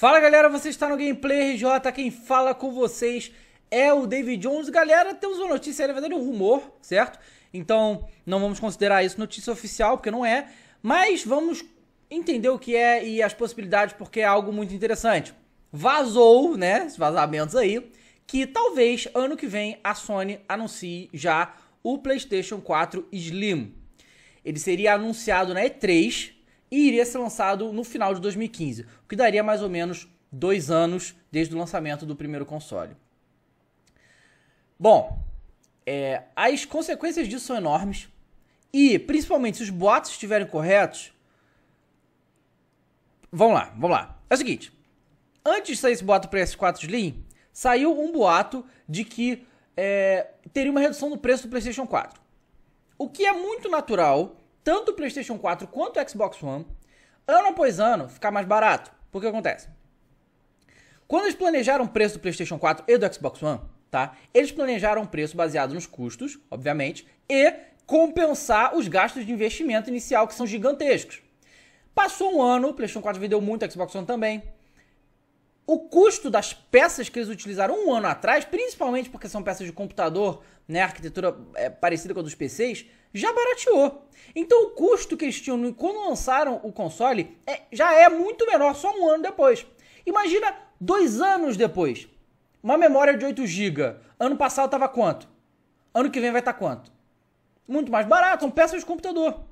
Fala galera, você está no Gameplay RJ, quem fala com vocês é o David Jones. Galera, temos uma notícia, na verdade um rumor, certo? Então não vamos considerar isso notícia oficial, porque não é, mas vamos entender o que é e as possibilidades, porque é algo muito interessante. Vazou, né, vazamentos aí, que talvez ano que vem a Sony anuncie já o PlayStation 4 Slim. Ele seria anunciado na E3, e iria ser lançado no final de 2015, o que daria mais ou menos dois anos desde o lançamento do primeiro console. Bom, é, as consequências disso são enormes e, principalmente, se os boatos estiverem corretos. Vamos lá, vamos lá. É o seguinte: antes de sair esse boato para ps 4 Slim, saiu um boato de que é, teria uma redução no preço do PlayStation 4. O que é muito natural tanto o PlayStation 4 quanto o Xbox One, ano após ano, ficar mais barato. Porque acontece? Quando eles planejaram o preço do PlayStation 4 e do Xbox One, tá? Eles planejaram o preço baseado nos custos, obviamente, e compensar os gastos de investimento inicial que são gigantescos. Passou um ano, o PlayStation 4 vendeu muito, o Xbox One também. O custo das peças que eles utilizaram um ano atrás, principalmente porque são peças de computador, né, arquitetura é, parecida com a dos PCs, já barateou. Então o custo que eles tinham quando lançaram o console é, já é muito menor só um ano depois. Imagina dois anos depois. Uma memória de 8 GB. Ano passado estava quanto? Ano que vem vai estar tá quanto? Muito mais barato, são peças de computador.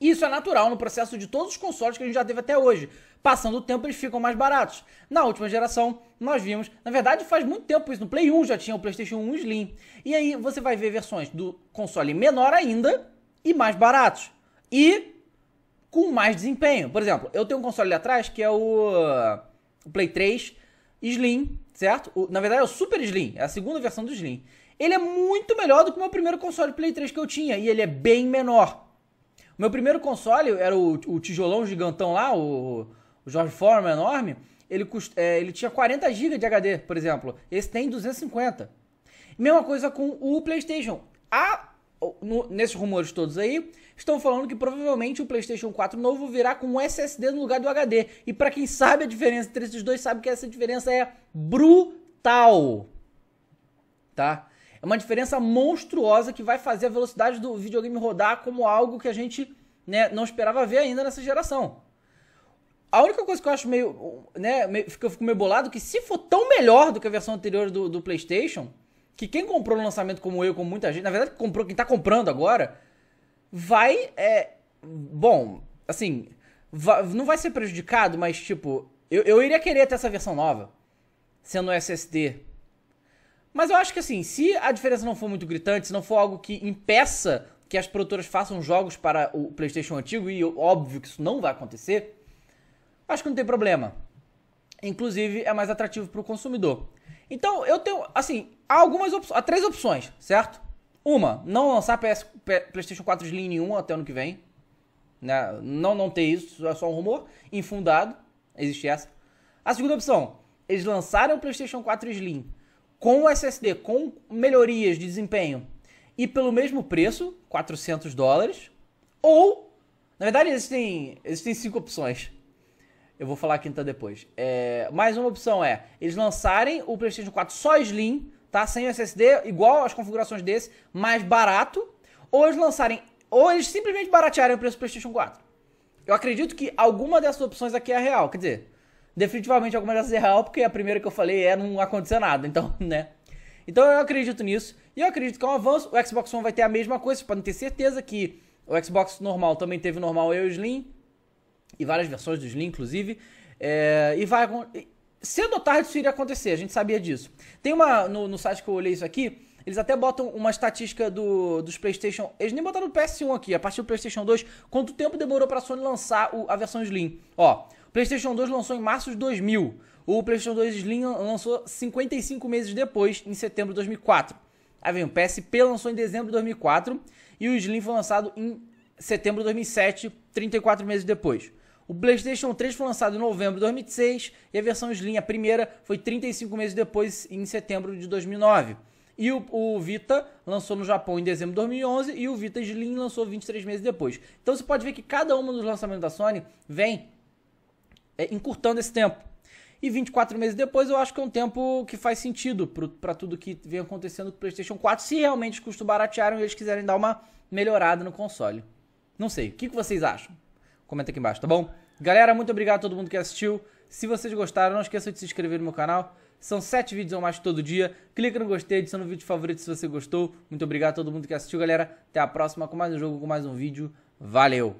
Isso é natural no processo de todos os consoles que a gente já teve até hoje. Passando o tempo, eles ficam mais baratos. Na última geração, nós vimos, na verdade, faz muito tempo isso. No Play 1 já tinha o PlayStation 1 Slim. E aí você vai ver versões do console menor ainda e mais baratos. E com mais desempenho. Por exemplo, eu tenho um console ali atrás que é o, Play 3 Slim, certo? O, na verdade, é o Super Slim, é a segunda versão do Slim. Ele é muito melhor do que o meu primeiro console Play 3 que eu tinha e ele é bem menor. Meu primeiro console era o, o tijolão gigantão lá, o, o George Foreman enorme. Ele, cust, é, ele tinha 40 GB de HD, por exemplo. Esse tem 250. Mesma coisa com o PlayStation. no, nesses rumores todos aí, estão falando que provavelmente o PlayStation 4 novo virá com um SSD no lugar do HD. E para quem sabe a diferença entre esses dois, sabe que essa diferença é brutal. Tá? É uma diferença monstruosa que vai fazer a velocidade do videogame rodar como algo que a gente né, não esperava ver ainda nessa geração. A única coisa que eu acho meio. Né, meio, que eu fico meio bolado é que se for tão melhor do que a versão anterior do, do PlayStation, que quem comprou no lançamento como eu, como muita gente, na verdade, comprou, quem tá comprando agora, vai. É, bom, assim. Vai, não vai ser prejudicado, mas tipo, eu, eu iria querer ter essa versão nova. Sendo um SSD mas eu acho que assim, se a diferença não for muito gritante, se não for algo que impeça que as produtoras façam jogos para o PlayStation antigo, e óbvio que isso não vai acontecer, acho que não tem problema. Inclusive, é mais atrativo para o consumidor. Então, eu tenho, assim, há algumas opções, há três opções, certo? Uma, não lançar PS, PlayStation 4 Slim nenhum até ano que vem. Né? Não, não ter isso, é só um rumor infundado. Existe essa. A segunda opção, eles lançaram o PlayStation 4 Slim com o SSD, com melhorias de desempenho e pelo mesmo preço, 400 dólares, ou, na verdade, existem, existem cinco opções. Eu vou falar a quinta depois. É, mais uma opção é eles lançarem o PlayStation 4 só Slim, tá? Sem SSD, igual as configurações desse, mais barato. Ou eles lançarem, ou eles simplesmente baratearem o preço do PlayStation 4. Eu acredito que alguma dessas opções aqui é real. Quer dizer, definitivamente alguma dessas é real, porque a primeira que eu falei é não aconteceu nada, então, né? Então eu acredito nisso, e eu acredito que é um avanço. O Xbox One vai ter a mesma coisa, vocês podem ter certeza que o Xbox normal também teve normal e o Slim, e várias versões do Slim, inclusive. É, e vai. Cedo ou tarde isso iria acontecer, a gente sabia disso. Tem uma. No, no site que eu olhei isso aqui, eles até botam uma estatística do, dos PlayStation. Eles nem botaram o PS1 aqui, a partir do PlayStation 2, quanto tempo demorou pra Sony lançar o, a versão Slim. Ó, PlayStation 2 lançou em março de 2000. O PlayStation 2 Slim lançou 55 meses depois, em setembro de 2004. Aí vem o PSP lançou em dezembro de 2004 e o Slim foi lançado em setembro de 2007, 34 meses depois. O PlayStation 3 foi lançado em novembro de 2006 e a versão Slim, a primeira, foi 35 meses depois, em setembro de 2009. E o, o, Vita lançou no Japão em dezembro de 2011 e o Vita Slim lançou 23 meses depois. Então você pode ver que cada um dos lançamentos da Sony vem é, encurtando esse tempo. E 24 meses depois eu acho que é um tempo que faz sentido para tudo que vem acontecendo com o PlayStation 4, se realmente custo baratearam e eles quiserem dar uma melhorada no console. Não sei, o que, que vocês acham? Comenta aqui embaixo, tá bom? Galera, muito obrigado a todo mundo que assistiu. Se vocês gostaram, não esqueça de se inscrever no meu canal. São sete vídeos ou mais todo dia. Clica no gostei, adiciona no vídeo favorito se você gostou. Muito obrigado a todo mundo que assistiu, galera. Até a próxima com mais um jogo, com mais um vídeo. Valeu!